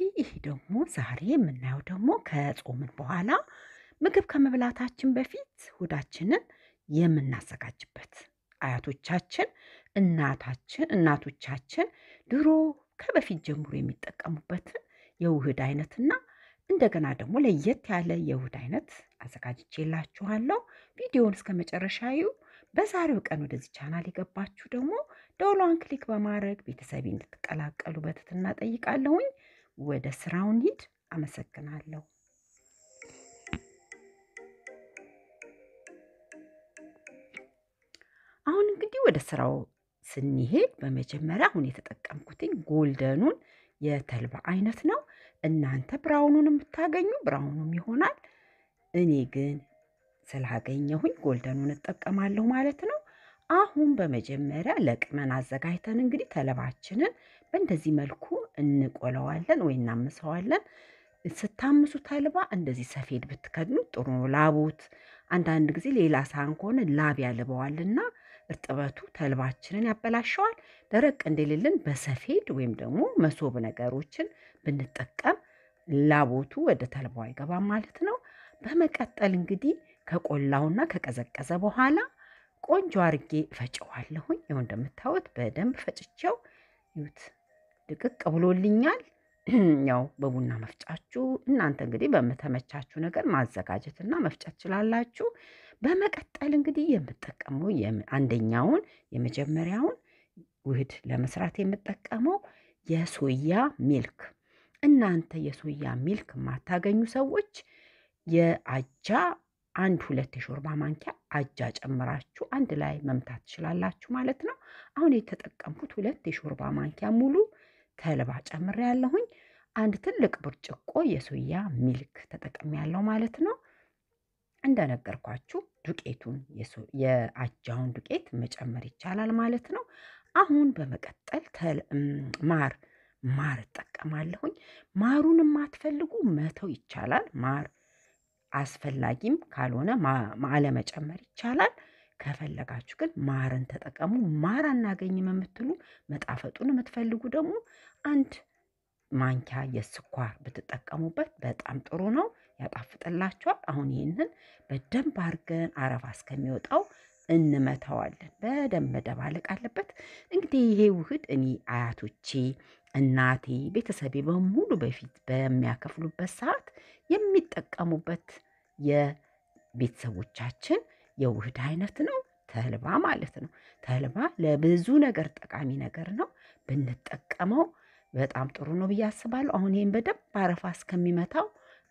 እንግዲህ ይሄ ደግሞ ዛሬ የምናየው ደግሞ ከጾምን በኋላ ምግብ ከመብላታችን በፊት ሆዳችንን የምናዘጋጅበት አያቶቻችን እናታችን እናቶቻችን ድሮ ከበፊት ጀምሮ የሚጠቀሙበትን የውህድ አይነትና እንደገና ደግሞ ለየት ያለ የውህድ አይነት አዘጋጅቼላችኋለሁ። ቪዲዮውን እስከ መጨረሻ ዩ በዛሬው ቀን ወደዚህ ቻናል የገባችሁ ደግሞ ደውሏን ክሊክ በማድረግ ቤተሰቤ እንድትቀላቀሉ በትህትና ጠይቃለሁኝ። ወደ ስራው እንሂድ። አመሰግናለሁ። አሁን እንግዲህ ወደ ስራው ስንሄድ በመጀመሪያ አሁን የተጠቀምኩትኝ ጎልደኑን የተልባ አይነት ነው። እናንተ ብራውኑን የምታገኙ ብራውኑም ይሆናል። እኔ ግን ስላገኘሁኝ ጎልደኑን እጠቀማለሁ ማለት ነው። አሁን በመጀመሪያ ለቅመን አዘጋጅተን እንግዲህ ተልባችንን በእንደዚህ መልኩ እንቆለዋለን ወይ እናምሰዋለን። ስታምሱት አልባ እንደዚህ ሰፌድ ብትከድኑ ጥሩ ነው። ላቡት አንዳንድ ጊዜ ሌላ ሳህን ከሆነ ላብ ያልበዋልና እርጥበቱ ተልባችንን ያበላሸዋል። ደረቅ እንደሌለን በሰፌድ ወይም ደግሞ መሶብ ነገሮችን ብንጠቀም ላቦቱ ወደ ተልባው አይገባም ማለት ነው። በመቀጠል እንግዲህ ከቆላውና ከቀዘቀዘ በኋላ ቆንጆ አርጌ ፈጨዋለሁኝ። ይኸው እንደምታዩት በደንብ ፈጭቸው ይዩት። ድቅቅ ብሎልኛል። ያው በቡና መፍጫችሁ እናንተ እንግዲህ በምተመቻችሁ ነገር ማዘጋጀትና መፍጨት ችላላችሁ። በመቀጠል እንግዲህ የምጠቀመው አንደኛውን የመጀመሪያውን ውህድ ለመስራት የምጠቀመው የሶያ ሚልክ። እናንተ የሶያ ሚልክ የማታገኙ ሰዎች የአጃ አንድ ሁለት የሾርባ ማንኪያ አጃ ጨምራችሁ አንድ ላይ መምታት ትችላላችሁ ማለት ነው። አሁን የተጠቀምኩት ሁለት የሾርባ ማንኪያ ሙሉ ከልባ ጨምሬ ያለሁኝ አንድ ትልቅ ብርጭቆ የሱያ ሚልክ ተጠቅሜ ያለው ማለት ነው። እንደነገርኳችሁ ዱቄቱን የአጃውን ዱቄት መጨመር ይቻላል ማለት ነው። አሁን በመቀጠል ማር ማር እጠቀማለሁኝ። ማሩን የማትፈልጉ መተው ይቻላል። ማር አስፈላጊም ካልሆነ አለመጨመር ይቻላል። ከፈለጋችሁ ግን ማርን ተጠቀሙ። ማር አናገኝም የምትሉ መጣፈጡን የምትፈልጉ ደግሞ አንድ ማንኪያ የስኳር ብትጠቀሙበት በጣም ጥሩ ነው፣ ያጣፍጥላችኋል። አሁን ይህንን በደንብ አድርገን አረፋ እስከሚወጣው እንመታዋለን። በደንብ መደባለቅ አለበት። እንግዲህ ይሄ ውህድ እኔ አያቶቼ፣ እናቴ፣ ቤተሰቤ በሙሉ በፊት በሚያከፍሉበት ሰዓት የሚጠቀሙበት የቤተሰቦቻችን የውህድ አይነት ነው ተልባ ማለት ነው። ተልባ ለብዙ ነገር ጠቃሚ ነገር ነው። ብንጠቀመው በጣም ጥሩ ነው ብዬ አስባለሁ። አሁን ይህም በደንብ አረፋ እስከሚመታው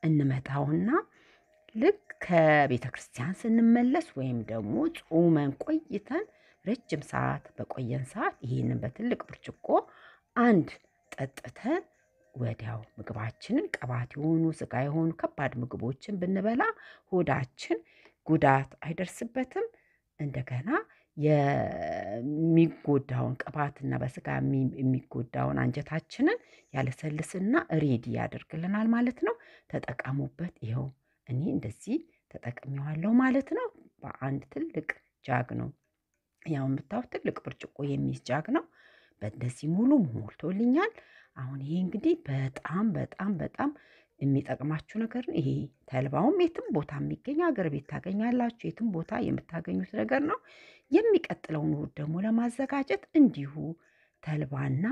እንመታውና ልክ ከቤተ ክርስቲያን ስንመለስ ወይም ደግሞ ጾመን ቆይተን ረጅም ሰዓት በቆየን ሰዓት ይህንን በትልቅ ብርጭቆ አንድ ጠጥተን ወዲያው ምግባችንን ቀባት የሆኑ ስጋ የሆኑ ከባድ ምግቦችን ብንበላ ሆዳችን ጉዳት አይደርስበትም። እንደገና የሚጎዳውን ቅባትና በስጋ የሚጎዳውን አንጀታችንን ያለሰልስና ሬዲ ያደርግልናል ማለት ነው። ተጠቀሙበት። ይኸው እኔ እንደዚህ ተጠቅሜዋለሁ ማለት ነው። በአንድ ትልቅ ጃግ ነው ያው የምታዩት ትልቅ ብርጭቆ የሚይዝ ጃግ ነው። በእንደዚህ ሙሉ ሞልቶልኛል። አሁን ይሄ እንግዲህ በጣም በጣም በጣም የሚጠቅማችሁ ነገር ነው ይሄ። ተልባውም የትም ቦታ የሚገኝ ሀገር ቤት ታገኛላችሁ። የትም ቦታ የምታገኙት ነገር ነው። የሚቀጥለውን ውድ ደግሞ ለማዘጋጀት እንዲሁ ተልባና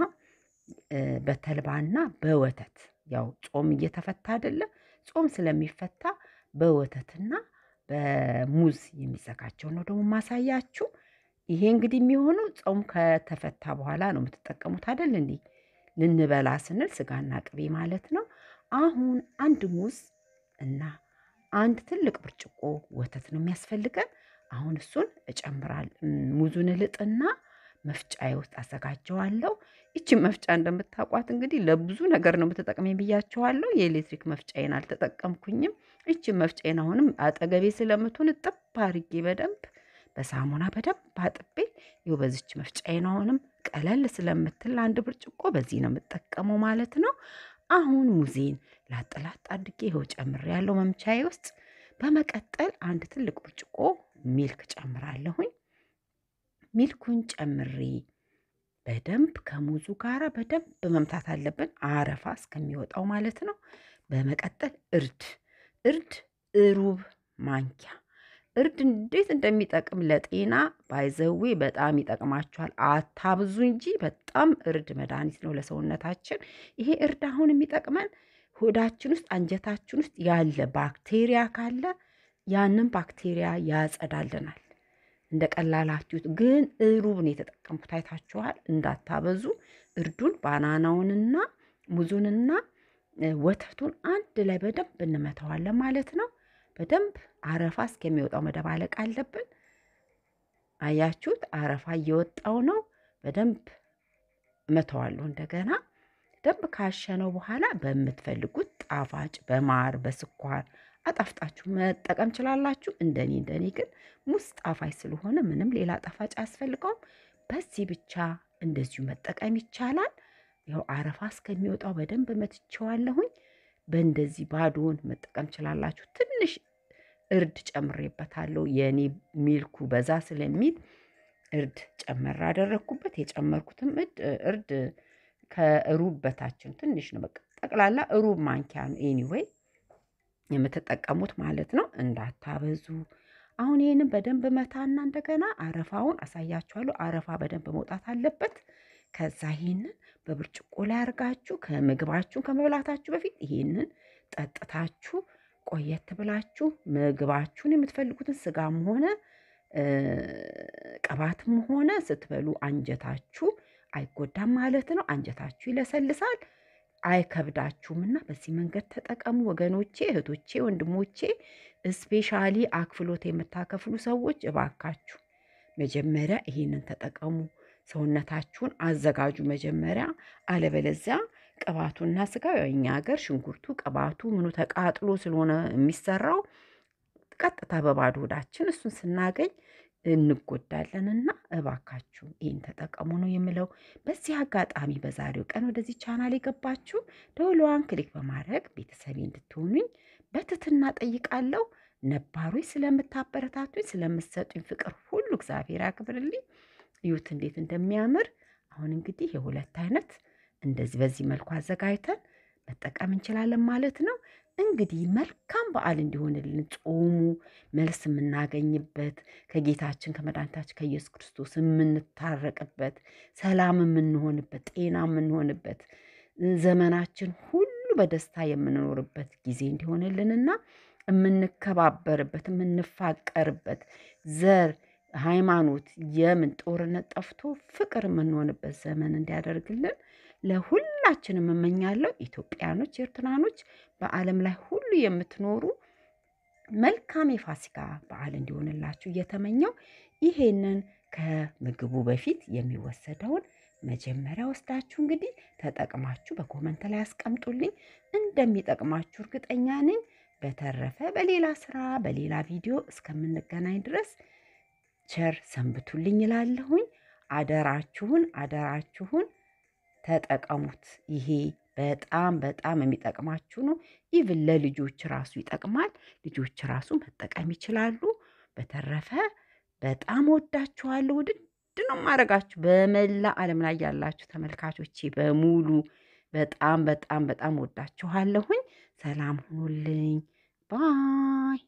በተልባና በወተት ያው ጾም እየተፈታ አይደለ? ጾም ስለሚፈታ በወተትና በሙዝ የሚዘጋጀው ነው ደግሞ ማሳያችሁ። ይሄ እንግዲህ የሚሆኑ ጾም ከተፈታ በኋላ ነው የምትጠቀሙት አይደል እንዴ? ልንበላ ስንል ስጋና ቅቤ ማለት ነው። አሁን አንድ ሙዝ እና አንድ ትልቅ ብርጭቆ ወተት ነው የሚያስፈልገን። አሁን እሱን እጨምራል። ሙዙን ልጥና መፍጫዬ ውስጥ አዘጋጀዋለሁ። ይቺ መፍጫ እንደምታውቋት እንግዲህ ለብዙ ነገር ነው የምትጠቅመኝ ብያቸዋለሁ። የኤሌክትሪክ መፍጫዬን አልተጠቀምኩኝም። ይቺ መፍጫዬን አሁንም አጠገቤ ስለምትሆን ጥብ አድርጌ በደንብ በሳሙና በደንብ አጥቤ ይኸው በዚች መፍጫዬን አሁንም ቀለል ስለምትል አንድ ብርጭቆ በዚህ ነው የምጠቀመው ማለት ነው። አሁን ሙዜን ላጥላጥ አድጌ ይኸው ጨምር ያለው መምቻዬ ውስጥ። በመቀጠል አንድ ትልቅ ብርጭቆ ሚልክ ጨምራለሁኝ። ሚልኩን ጨምሬ በደንብ ከሙዙ ጋር በደንብ መምታት አለብን፣ አረፋ እስከሚወጣው ማለት ነው። በመቀጠል እርድ እርድ እሩብ ማንኪያ እርድ እንዴት እንደሚጠቅም ለጤና ባይዘዌ በጣም ይጠቅማችኋል። አታብዙ እንጂ በጣም እርድ መድኃኒት ነው ለሰውነታችን። ይሄ እርድ አሁን የሚጠቅመን ሆዳችን ውስጥ አንጀታችን ውስጥ ያለ ባክቴሪያ ካለ ያንን ባክቴሪያ ያጸዳልናል። እንደ ቀላላችሁት ግን እሩብን የተጠቀምኩት። አይታችኋል። እንዳታበዙ እርዱን፣ ባናናውንና ሙዙንና ወተቱን አንድ ላይ በደንብ እንመተዋለን ማለት ነው። በደንብ አረፋ እስከሚወጣው መደባለቅ አለብን። አያችሁት? አረፋ እየወጣው ነው። በደንብ እመተዋለሁ። እንደገና ደንብ ካሸነው በኋላ በምትፈልጉት ጣፋጭ በማር በስኳር አጣፍጣችሁ መጠቀም ችላላችሁ። እንደኔ እንደኔ ግን ሙዝ ጣፋጭ ስለሆነ ምንም ሌላ ጣፋጭ አያስፈልገውም። በዚህ ብቻ እንደዚሁ መጠቀም ይቻላል። ያው አረፋ እስከሚወጣው በደንብ መትቼዋለሁኝ። በእንደዚህ ባዶውን መጠቀም ችላላችሁ። ትንሽ እርድ ጨምሬበታለሁ። የእኔ ሚልኩ በዛ ስለሚል እርድ ጨመር አደረግኩበት። የጨመርኩትም እርድ ከሩብ በታችን ትንሽ ነው። በቃ ጠቅላላ ሩብ ማንኪያ ነው። ኤኒዌይ የምትጠቀሙት ማለት ነው፣ እንዳታበዙ። አሁን ይህንን በደንብ መታና እንደገና አረፋውን አሳያችኋለሁ። አረፋ በደንብ መውጣት አለበት። ከዛ ይሄንን በብርጭቆ ላይ አድርጋችሁ ከምግባችሁ ከመብላታችሁ በፊት ይሄንን ጠጥታችሁ ቆየት ብላችሁ ምግባችሁን የምትፈልጉትን ስጋም ሆነ ቅባትም ሆነ ስትበሉ አንጀታችሁ አይጎዳም ማለት ነው። አንጀታችሁ ይለሰልሳል፣ አይከብዳችሁምና በዚህ መንገድ ተጠቀሙ ወገኖቼ፣ እህቶቼ፣ ወንድሞቼ። እስፔሻሊ አክፍሎት የምታከፍሉ ሰዎች እባካችሁ መጀመሪያ ይሄንን ተጠቀሙ። ሰውነታችሁን አዘጋጁ መጀመሪያ። አለበለዚያ ቅባቱና ስጋው የኛ ሀገር ሽንኩርቱ ቅባቱ ምኑ ተቃጥሎ ስለሆነ የሚሰራው ቀጥታ በባዶ ሆዳችን እሱን ስናገኝ እንጎዳለንና እባካችሁ ይህን ተጠቀሙ ነው የምለው። በዚህ አጋጣሚ በዛሬው ቀን ወደዚህ ቻናል የገባችሁ ደውለዋን ክሊክ በማድረግ ቤተሰቤ እንድትሆኑኝ በትትና ጠይቃለሁ። ነባሮች ስለምታበረታቱኝ ስለምትሰጡኝ ፍቅር ሁሉ እግዚአብሔር ያክብርልኝ። እዩት እንዴት እንደሚያምር። አሁን እንግዲህ የሁለት አይነት እንደዚህ በዚህ መልኩ አዘጋጅተን መጠቀም እንችላለን ማለት ነው። እንግዲህ መልካም በዓል እንዲሆንልን ጾሙ መልስ የምናገኝበት ከጌታችን ከመድኃኒታችን ከኢየሱስ ክርስቶስ የምንታረቅበት፣ ሰላም የምንሆንበት፣ ጤና የምንሆንበት፣ ዘመናችን ሁሉ በደስታ የምንኖርበት ጊዜ እንዲሆንልንና የምንከባበርበት፣ የምንፋቀርበት ዘር ሃይማኖት የምን ጦርነት ጠፍቶ ፍቅር የምንሆንበት ዘመን እንዲያደርግልን ለሁላችንም እመኛለሁ። ኢትዮጵያኖች፣ ኤርትራኖች በዓለም ላይ ሁሉ የምትኖሩ መልካም የፋሲካ በዓል እንዲሆንላችሁ እየተመኘው ይሄንን ከምግቡ በፊት የሚወሰደውን መጀመሪያ ወስዳችሁ እንግዲህ ተጠቅማችሁ በኮመንት ላይ አስቀምጡልኝ። እንደሚጠቅማችሁ እርግጠኛ ነኝ። በተረፈ በሌላ ስራ በሌላ ቪዲዮ እስከምንገናኝ ድረስ ቸር ሰንብቱልኝ ይላለሁኝ አደራችሁን አደራችሁን ተጠቀሙት። ይሄ በጣም በጣም የሚጠቅማችሁ ነው። ኢቭን ለልጆች ራሱ ይጠቅማል። ልጆች ራሱ መጠቀም ይችላሉ። በተረፈ በጣም ወዳችኋለሁ። ውድድ ነው ማድረጋችሁ በመላ ዓለም ላይ ያላችሁ ተመልካቾቼ በሙሉ በጣም በጣም በጣም ወዳችኋለሁኝ። ሰላም ሁኑልኝ ባይ